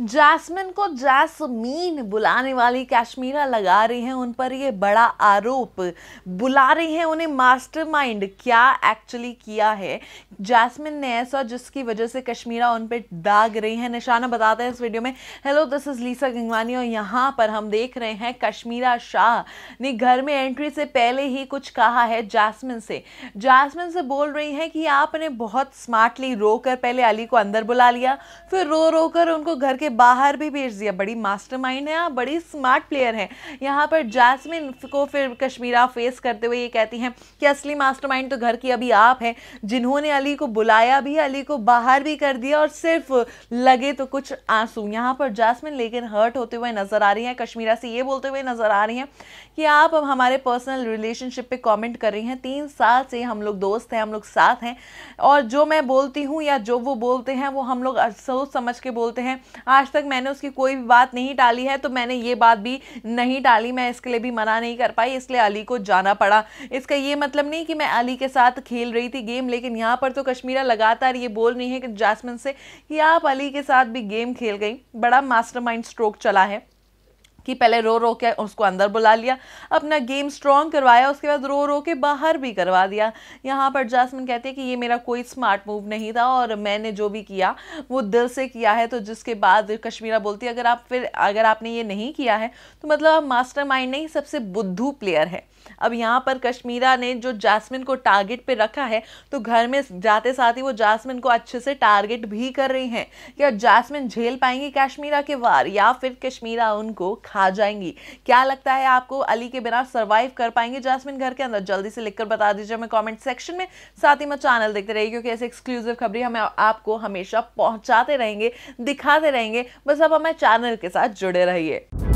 jasmine को jasmine बुलाने वाली कश्मीरा लगा रही हैं उन पर ये बड़ा आरोप बुला रही हैं उन्हें मास्टरमाइंड क्या एक्चुअली किया है जैस्मिन ने ऐसा जिसकी वजह से कश्मीरा उन पर दाग रही हैं निशाना बताते हैं इस वीडियो में hello this is Lisa Gangwani और यहाँ पर हम देख रहे हैं कश्मीरा शाह ने घर में एंट्री से पहले ही कुछ कहा है जैसमिन से जैसमिन से बोल रही हैं कि आपने बहुत स्मार्टली रो कर पहले अली को अंदर बुला लिया फिर रो रो कर उनको घर के बाहर भी भेज दिया बड़ी मास्टरमाइंड है बड़ी स्मार्ट प्लेयर है यहाँ पर जैस्मिन को फिर कश्मीरा फेस करते हुए ये कहती हैं कि असली मास्टरमाइंड तो घर की अभी आप हैं जिन्होंने अली को बुलाया भी अली को बाहर भी कर दिया और सिर्फ लगे तो कुछ आंसू यहाँ पर जैसमिन लेकिन हर्ट होते हुए नज़र आ रही हैं कश्मीरा से ये बोलते हुए नज़र आ रही हैं कि आप अब हमारे पर्सनल रिलेशनशिप पे कमेंट कर रही हैं तीन साल से हम लोग दोस्त हैं हम लोग साथ हैं और जो मैं बोलती हूँ या जो वो बोलते हैं वो हम लोग सोच समझ के बोलते हैं आज तक मैंने उसकी कोई भी बात नहीं टाली है तो मैंने ये बात भी नहीं टाली मैं इसके लिए भी मना नहीं कर पाई इसलिए अली को जाना पड़ा इसका ये मतलब नहीं कि मैं अली के साथ खेल रही थी गेम लेकिन यहाँ पर तो कश्मीरा लगातार ये बोल रही है कि जासमिन से कि आप अली के साथ भी गेम खेल गई बड़ा मास्टर स्ट्रोक चला है कि पहले रो रो के उसको अंदर बुला लिया अपना गेम स्ट्रॉन्ग करवाया उसके बाद रो रो के बाहर भी करवा दिया यहाँ पर जासमिन कहते हैं कि ये मेरा कोई स्मार्ट मूव नहीं था और मैंने जो भी किया वो दिल से किया है तो जिसके बाद कश्मीरा बोलती है अगर आप फिर अगर आपने ये नहीं किया है तो मतलब आप मास्टर माइंड नहीं सबसे बुद्धू प्लेयर है अब यहाँ पर कश्मीरा ने जो जासमिन को टारगेट पे रखा है तो घर में जाते साथ ही वो जासमिन को अच्छे से टारगेट भी कर रही हैं क्या जासमिन झेल पाएंगी कश्मीरा के वार या फिर कश्मीरा उनको खा जाएंगी क्या लगता है आपको अली के बिना सर्वाइव कर पाएंगे जासमिन घर के अंदर जल्दी से लिखकर बता दीजिए हमें कॉमेंट सेक्शन में साथ ही मैं चैनल देखते रहिए क्योंकि ऐसे एक्सक्लूसिव खबरें हमें आपको हमेशा पहुंचाते रहेंगे दिखाते रहेंगे बस अब हमें चैनल के साथ जुड़े रहिए